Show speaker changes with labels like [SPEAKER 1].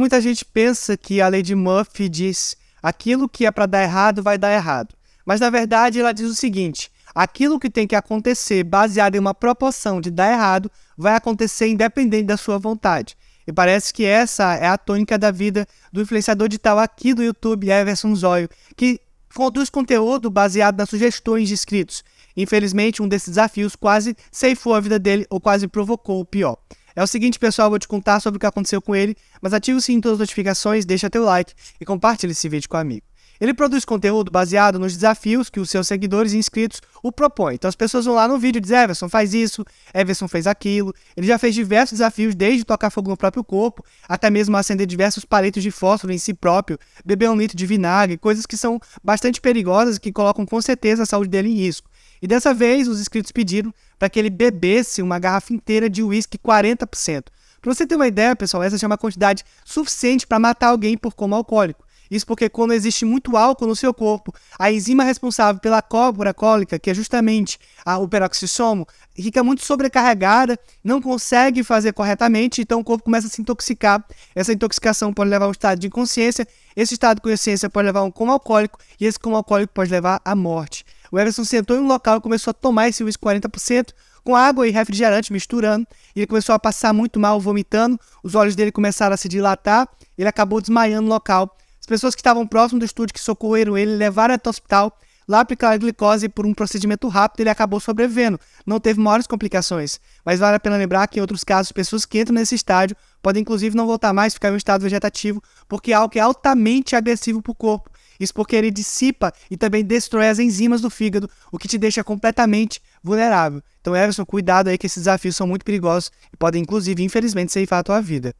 [SPEAKER 1] Muita gente pensa que a lei de Murphy diz aquilo que é para dar errado vai dar errado. Mas na verdade ela diz o seguinte: aquilo que tem que acontecer baseado em uma proporção de dar errado vai acontecer independente da sua vontade. E parece que essa é a tônica da vida do influenciador digital aqui do YouTube, Everson Zóio, que conduz conteúdo baseado nas sugestões de inscritos. Infelizmente, um desses desafios quase ceifou a vida dele ou quase provocou o pior. É o seguinte, pessoal, vou te contar sobre o que aconteceu com ele, mas ativa o sininho todas as notificações, deixa teu like e compartilha esse vídeo com um amigo. Ele produz conteúdo baseado nos desafios que os seus seguidores e inscritos o propõem. Então as pessoas vão lá no vídeo e dizem, Everson faz isso, Everson fez aquilo. Ele já fez diversos desafios, desde tocar fogo no próprio corpo, até mesmo acender diversos palitos de fósforo em si próprio, beber um litro de vinagre, coisas que são bastante perigosas e que colocam com certeza a saúde dele em risco. E dessa vez os inscritos pediram para que ele bebesse uma garrafa inteira de uísque 40%. Para você ter uma ideia, pessoal, essa é uma quantidade suficiente para matar alguém por coma alcoólico. Isso porque quando existe muito álcool no seu corpo, a enzima responsável pela cópora cólica, que é justamente a, o peroxissomo, fica muito sobrecarregada, não consegue fazer corretamente, então o corpo começa a se intoxicar. Essa intoxicação pode levar a um estado de inconsciência, esse estado de consciência pode levar a um coma alcoólico, e esse coma alcoólico pode levar à morte. O Everson sentou em um local e começou a tomar esse uísque 40%, com água e refrigerante misturando. ele começou a passar muito mal, vomitando. Os olhos dele começaram a se dilatar. Ele acabou desmaiando no local pessoas que estavam próximo do estúdio que socorreram ele levaram até o hospital. Lá aplicaram a glicose por um procedimento rápido ele acabou sobrevivendo. Não teve maiores complicações. Mas vale a pena lembrar que em outros casos, pessoas que entram nesse estádio podem inclusive não voltar mais, ficar em um estado vegetativo, porque é algo que é altamente agressivo para o corpo. Isso porque ele dissipa e também destrói as enzimas do fígado, o que te deixa completamente vulnerável. Então, Everson, cuidado aí que esses desafios são muito perigosos e podem, inclusive, infelizmente, ceifar a tua vida.